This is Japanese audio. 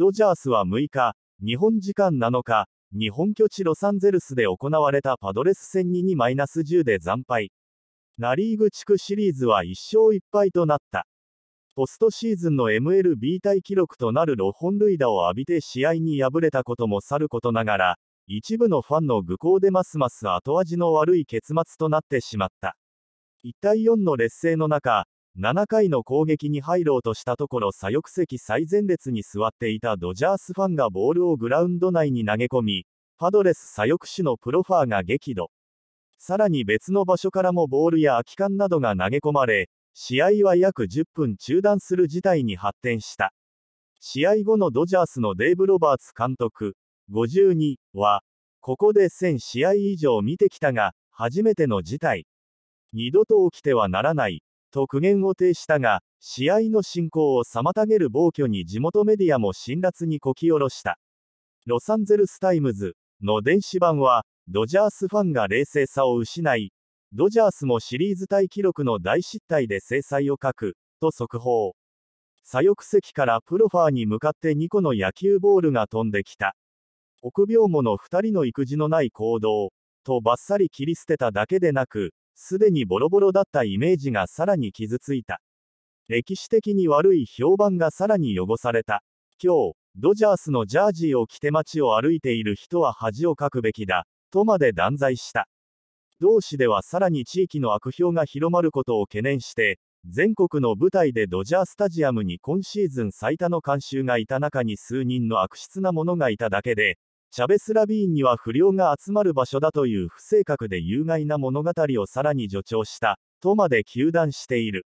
ドジャースは6日、日本時間7日、日本拠地ロサンゼルスで行われたパドレス戦に2マイナス10で惨敗。ナリーグ地区シリーズは1勝1敗となった。ポストシーズンの MLB 大記録となる6本塁打を浴びて試合に敗れたこともさることながら、一部のファンの愚行でますます後味の悪い結末となってしまった。1対4の劣勢の中、7回の攻撃に入ろうとしたところ左翼席最前列に座っていたドジャースファンがボールをグラウンド内に投げ込み、パドレス左翼手のプロファーが激怒。さらに別の場所からもボールや空き缶などが投げ込まれ、試合は約10分中断する事態に発展した。試合後のドジャースのデーブ・ロバーツ監督、52は、ここで1000試合以上見てきたが、初めての事態。二度と起きてはならない。と苦言を呈したが、試合の進行を妨げる暴挙に地元メディアも辛辣にこき下ろした。ロサンゼルスタイムズの電子版は、ドジャースファンが冷静さを失い、ドジャースもシリーズ対記録の大失態で制裁を書く、と速報。左翼席からプロファーに向かって2個の野球ボールが飛んできた。臆病者2人の育児のない行動、とばっさり切り捨てただけでなく、すでにボロボロだったイメージがさらに傷ついた。歴史的に悪い評判がさらに汚された。今日、ドジャースのジャージーを着て街を歩いている人は恥をかくべきだ、とまで断罪した。同市ではさらに地域の悪評が広まることを懸念して、全国の舞台でドジャースタジアムに今シーズン最多の観衆がいた中に数人の悪質な者がいただけで、チャベスラビーンには不良が集まる場所だという不正確で有害な物語をさらに助長した、とまで糾弾している。